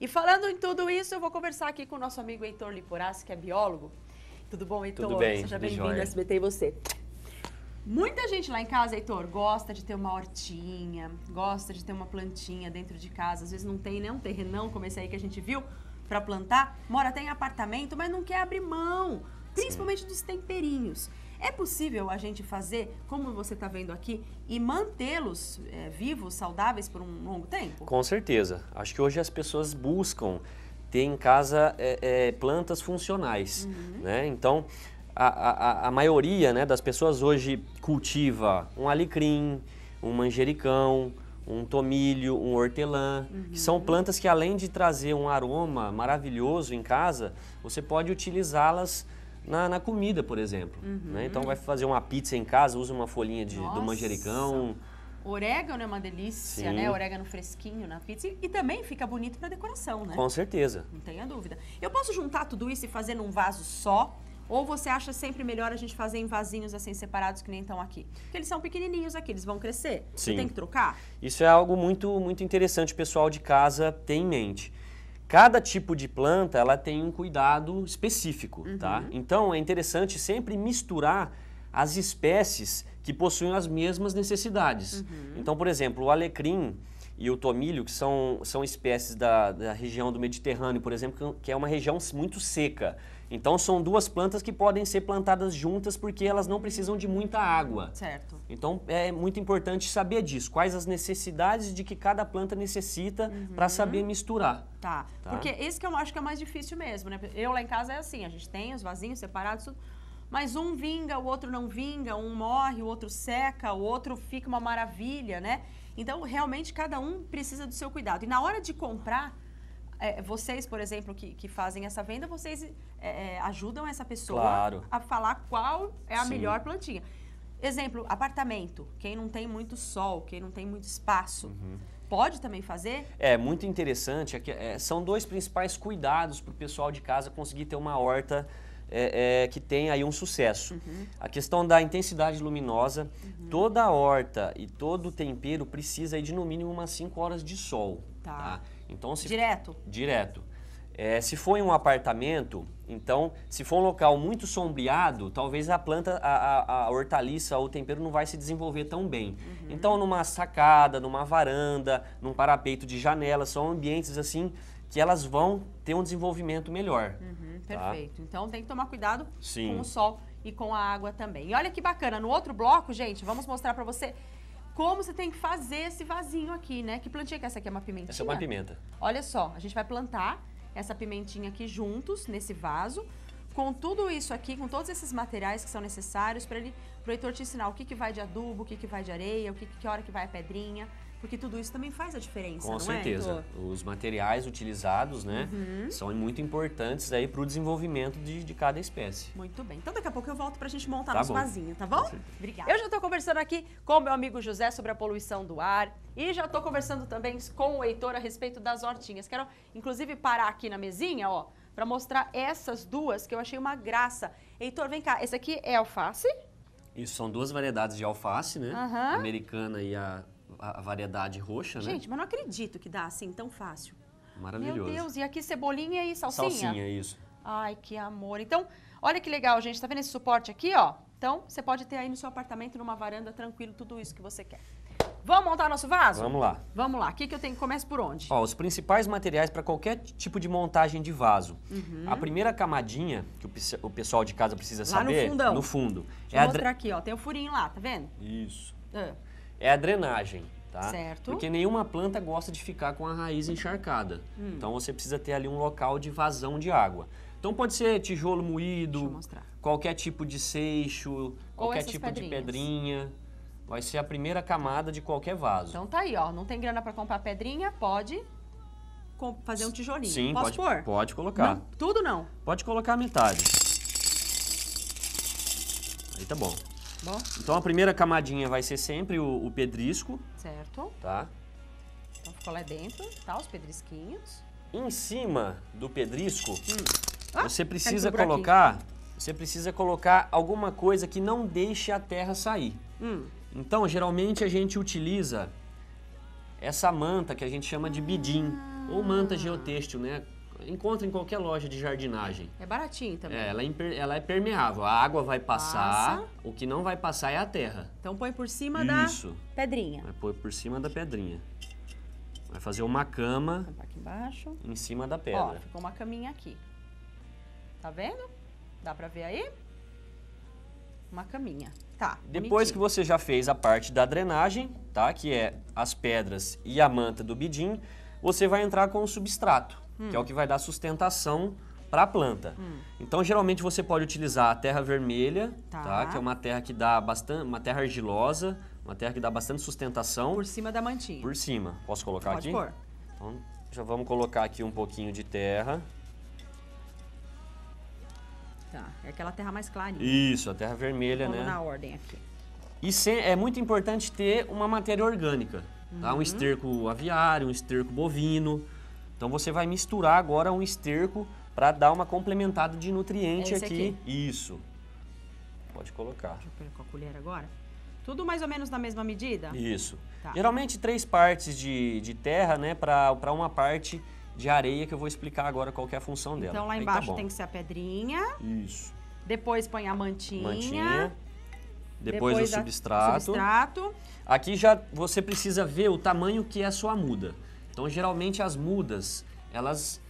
E falando em tudo isso, eu vou conversar aqui com o nosso amigo Heitor Liporassi, que é biólogo. Tudo bom, Heitor? Tudo bem, Seja bem-vindo ao SBT e você. Muita gente lá em casa, Heitor, gosta de ter uma hortinha, gosta de ter uma plantinha dentro de casa. Às vezes não tem nem né? um terrenão, como esse aí que a gente viu, para plantar. Mora até em apartamento, mas não quer abrir mão, principalmente Sim. dos temperinhos. É possível a gente fazer, como você está vendo aqui, e mantê-los é, vivos, saudáveis por um longo tempo? Com certeza. Acho que hoje as pessoas buscam ter em casa é, é, plantas funcionais. Uhum. Né? Então, a, a, a maioria né, das pessoas hoje cultiva um alecrim, um manjericão, um tomilho, um hortelã, uhum. que são uhum. plantas que além de trazer um aroma maravilhoso em casa, você pode utilizá-las na, na comida, por exemplo. Uhum. Né? Então vai fazer uma pizza em casa, usa uma folhinha de, do manjericão. Orégano é uma delícia, né? Sim. né? Orégano fresquinho na pizza. E, e também fica bonito para decoração, né? Com certeza. Não tenha dúvida. Eu posso juntar tudo isso e fazer num vaso só? Ou você acha sempre melhor a gente fazer em vasinhos assim separados que nem estão aqui? Porque eles são pequenininhos aqui, eles vão crescer. Sim. Você tem que trocar? Isso é algo muito, muito interessante, pessoal de casa tem em mente. Cada tipo de planta ela tem um cuidado específico, tá? uhum. tá? Então é interessante sempre misturar as espécies que possuem as mesmas necessidades. Uhum. Então, por exemplo, o alecrim e o tomilho, que são, são espécies da, da região do Mediterrâneo, por exemplo, que é uma região muito seca. Então são duas plantas que podem ser plantadas juntas porque elas não precisam de muita água. Certo. Então é muito importante saber disso, quais as necessidades de que cada planta necessita uhum. para saber misturar. Tá. tá. Porque esse que eu acho que é mais difícil mesmo, né? Eu lá em casa é assim, a gente tem os vasinhos separados, tudo mas um vinga, o outro não vinga, um morre, o outro seca, o outro fica uma maravilha, né? Então, realmente, cada um precisa do seu cuidado. E na hora de comprar, é, vocês, por exemplo, que, que fazem essa venda, vocês é, é, ajudam essa pessoa claro. a falar qual é a Sim. melhor plantinha. Exemplo, apartamento. Quem não tem muito sol, quem não tem muito espaço. Uhum. Pode também fazer? É muito interessante. É que, é, são dois principais cuidados para o pessoal de casa conseguir ter uma horta é, é, que tenha aí um sucesso. Uhum. A questão da intensidade luminosa. Uhum. Toda horta e todo tempero precisa aí de no mínimo umas 5 horas de sol. Tá. tá? Então, se direto. Direto. É, se for em um apartamento, então, se for um local muito sombreado, talvez a planta, a, a, a hortaliça ou o tempero não vai se desenvolver tão bem. Uhum. Então, numa sacada, numa varanda, num parapeito de janela, são ambientes assim que elas vão ter um desenvolvimento melhor. Uhum, tá? perfeito. Tá? Então, tem que tomar cuidado Sim. com o sol e com a água também. E olha que bacana, no outro bloco, gente, vamos mostrar para você como você tem que fazer esse vasinho aqui, né? Que plantinha que é essa aqui? É uma pimentinha? Essa é uma pimenta. Olha só, a gente vai plantar essa pimentinha aqui juntos, nesse vaso, com tudo isso aqui, com todos esses materiais que são necessários para ele, pro Heitor te ensinar o que, que vai de adubo, o que, que vai de areia, o que, que hora que vai a pedrinha. Porque tudo isso também faz a diferença, Com é, certeza. É? Os materiais utilizados, né, uhum. são muito importantes aí para o desenvolvimento de, de cada espécie. Muito bem. Então daqui a pouco eu volto para a gente montar tá nosso vasinho, tá bom? Obrigada. Eu já estou conversando aqui com meu amigo José sobre a poluição do ar e já estou conversando também com o Heitor a respeito das hortinhas. Quero, inclusive, parar aqui na mesinha, ó, para mostrar essas duas que eu achei uma graça. Heitor, vem cá. Esse aqui é alface? Isso, são duas variedades de alface, né? Uhum. A americana e a a variedade roxa, né? Gente, mas não acredito que dá assim tão fácil. Maravilhoso. Meu Deus, e aqui cebolinha e salsinha? Salsinha, isso. Ai, que amor. Então, olha que legal, gente. Tá vendo esse suporte aqui, ó? Então, você pode ter aí no seu apartamento, numa varanda, tranquilo, tudo isso que você quer. Vamos montar nosso vaso? Vamos lá. Vamos lá. O que, que eu tenho? começar por onde? Ó, os principais materiais para qualquer tipo de montagem de vaso. Uhum. A primeira camadinha que o, o, pessoal de casa precisa lá saber... no fundão. No fundo. Deixa é eu mostrar aqui, ó. Tem o um furinho lá, tá vendo? Isso. É é a drenagem, tá? Certo. Porque nenhuma planta gosta de ficar com a raiz encharcada. Hum. Então você precisa ter ali um local de vazão de água. Então pode ser tijolo moído, qualquer tipo de seixo, qualquer tipo pedrinhas. de pedrinha. Vai ser a primeira camada de qualquer vaso. Então tá aí, ó. Não tem grana para comprar pedrinha, pode fazer um tijolinho. Sim, Posso pode, pôr? Pode colocar. Não, tudo não? Pode colocar a metade. Aí tá bom. Bom. Então a primeira camadinha vai ser sempre o, o pedrisco. Certo. Tá? Então ficou lá dentro, tá? Os pedrisquinhos. Em cima do pedrisco, hum. ah, você precisa colocar. Você precisa colocar alguma coisa que não deixe a terra sair. Hum. Então, geralmente a gente utiliza essa manta que a gente chama de bidim, ah. ou manta geotêxtil, né? encontra em qualquer loja de jardinagem. É baratinho também. É, ela, é ela, é permeável. A água vai passar, Passa. o que não vai passar é a terra. Então põe por cima Isso. da pedrinha. Vai pôr por cima da pedrinha. Vai fazer uma cama aqui embaixo. em cima da pedra. Ó, ficou uma caminha aqui. Tá vendo? Dá pra ver aí? Uma caminha. Tá, tá Depois que você já fez a parte da drenagem, tá? Que é as pedras e a manta do bidim, você vai entrar com o substrato hum. que é o que vai dar sustentação para a planta. Hum. Então, geralmente você pode utilizar a terra vermelha, tá. tá. que é uma terra que dá bastante, uma terra argilosa, uma terra que dá bastante sustentação. Por cima da mantinha. Por cima. Posso colocar pode aqui? pôr. Então, já vamos colocar aqui um pouquinho de terra. Tá, é aquela terra mais clarinha. Isso, a terra vermelha, Vamos né? na ordem aqui. E se, é muito importante ter uma matéria orgânica, uhum. tá? Um uhum. esterco aviário, um esterco bovino, então você vai misturar agora um esterco para dar uma complementada de nutriente é aqui. aqui. Isso. Pode colocar. Deixa eu pegar com a colher agora. Tudo mais ou menos na mesma medida? Isso. Tá. Geralmente três partes de, de terra, né, para uma parte de areia que eu vou explicar agora qual é a função dela. Então lá tá embaixo tá tem que ser a pedrinha. Isso. Depois põe a mantinha. Mantinha. Depois, depois o substrato. substrato. Aqui já você precisa ver o tamanho que é a sua muda. Então, geralmente as mudas, elas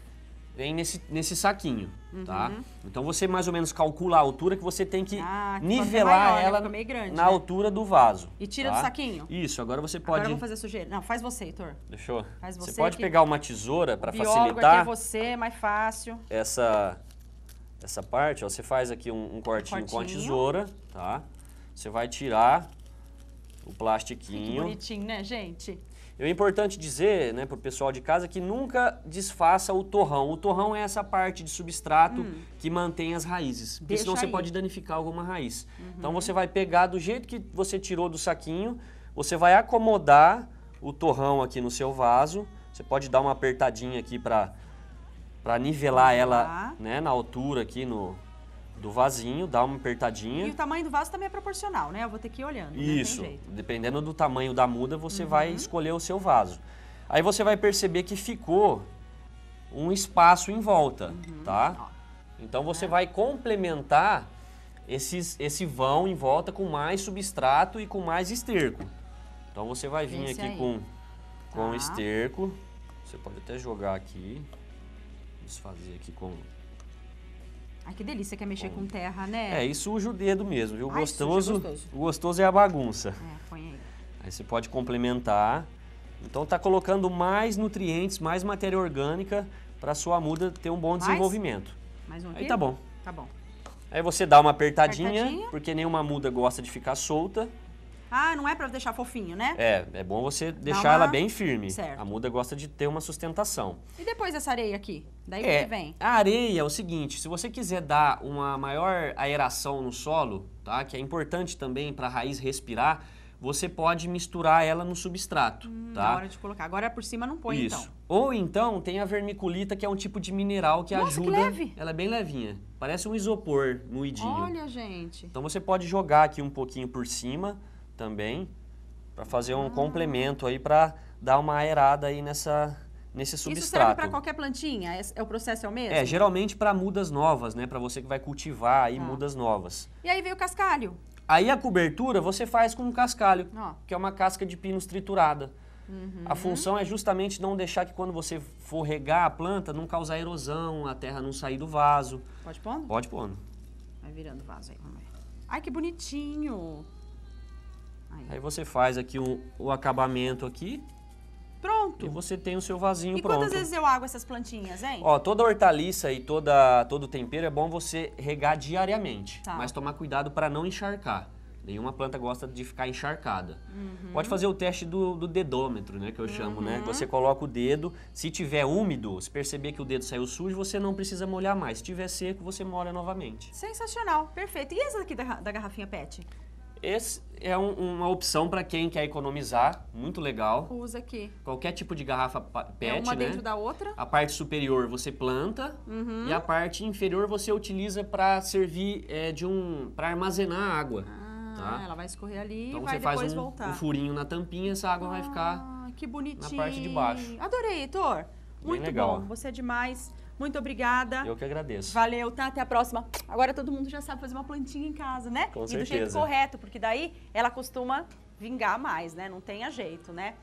vêm nesse, nesse saquinho, uhum. tá? Então, você mais ou menos calcula a altura que você tem que ah, é nivelar maior, né? ela né? grande, na né? altura do vaso. E tira tá? do saquinho? Isso, agora você pode... Agora eu vou fazer sujeira. Não, faz você, Heitor. Deixou? Faz você. Você pode pegar uma tesoura para é facilitar... é você, mais fácil. Essa, essa parte, ó, você faz aqui um, um, cortinho um cortinho com a tesoura, tá? Você vai tirar o plastiquinho. Que bonitinho, né, gente? E é importante dizer né, para o pessoal de casa que nunca desfaça o torrão. O torrão é essa parte de substrato hum. que mantém as raízes. Porque senão aí. você pode danificar alguma raiz. Uhum. Então você vai pegar do jeito que você tirou do saquinho, você vai acomodar o torrão aqui no seu vaso. Você pode dar uma apertadinha aqui para nivelar ela né, na altura aqui no, do vasinho, dá uma apertadinha. E o tamanho do vaso também é proporcional, né? Eu vou ter que ir olhando. Né? Isso. Né? Dependendo do tamanho da muda, você uhum. vai escolher o seu vaso. Aí você vai perceber que ficou um espaço em volta, uhum. tá? Então você é. vai complementar esses, esse vão em volta com mais substrato e com mais esterco. Então você vai vir esse aqui aí. com, com tá. esterco. Você pode até jogar aqui. Desfazer aqui com Ai, que delícia que é mexer com terra, né? É, isso suja o dedo mesmo, viu? O Ai, gostoso, gostoso. O gostoso é a bagunça. É, põe aí. Aí você pode complementar. Então tá colocando mais nutrientes, mais matéria orgânica para sua muda ter um bom mais? desenvolvimento. Mais um aqui? Aí tá bom. Tá bom. Aí você dá uma apertadinha, apertadinha, porque nenhuma muda gosta de ficar solta. Ah, não é para deixar fofinho, né? É, é bom você deixar uma... ela bem firme. Certo. A muda gosta de ter uma sustentação. E depois essa areia aqui? Daí é, que vem? A areia é o seguinte, se você quiser dar uma maior aeração no solo, tá? Que é importante também para a raiz respirar, você pode misturar ela no substrato, hum, tá? Na hora de colocar. Agora por cima não põe, Isso. então. Ou então tem a vermiculita, que é um tipo de mineral que Nossa, ajuda. Que leve. Ela é bem levinha. Parece um isopor moidinho. Olha, gente. Então você pode jogar aqui um pouquinho por cima também, para fazer um ah. complemento aí para dar uma aerada aí nessa nesse substrato. Isso serve para qualquer plantinha? É, é, o processo é o mesmo? É, geralmente para mudas novas, né? Para você que vai cultivar aí ah. mudas novas. E aí veio o cascalho? Aí a cobertura você faz com o cascalho, oh. que é uma casca de pinos triturada. Uhum. A função é justamente não deixar que quando você for regar a planta, não causar erosão, a terra não sair do vaso. Pode pondo? Pode pondo. Vai virando o vaso aí, vamos ver. Ai, que bonitinho! Aí, Aí você faz aqui o acabamento aqui. Pronto. E você tem o seu vasinho e pronto. E quantas vezes eu água essas plantinhas, hein? Ó, toda hortaliça e toda, todo tempero é bom você regar diariamente. Tá. Mas tomar cuidado para não encharcar. Nenhuma planta gosta de ficar encharcada. Uhum. Pode fazer o teste do, do, dedômetro, né? Que eu chamo, né? uhum. né? Você coloca o dedo. Se tiver úmido, se perceber que o dedo saiu sujo, você não precisa molhar mais. Se tiver seco, você molha novamente. Sensacional, perfeito. E essa aqui da, da garrafinha PET? Esse é um, uma opção para quem quer economizar, muito legal. Usa aqui. Qualquer tipo de garrafa é PET, é uma né? dentro da outra. A parte superior você planta uhum. e a parte inferior você utiliza para servir é, de um para armazenar água. Ah, tá? ela vai escorrer ali então e vai depois um, voltar. Então você faz um furinho na tampinha, essa água ah, vai ficar ah, que bonitinho. na parte de baixo. Adorei, Heitor. Muito legal. bom. Você é demais. Muito obrigada. Eu que agradeço. Valeu, tá? Até a próxima. Agora todo mundo já sabe fazer uma plantinha em casa, né? Com e certeza. do jeito correto, porque daí ela costuma vingar mais, né? Não tenha jeito, né?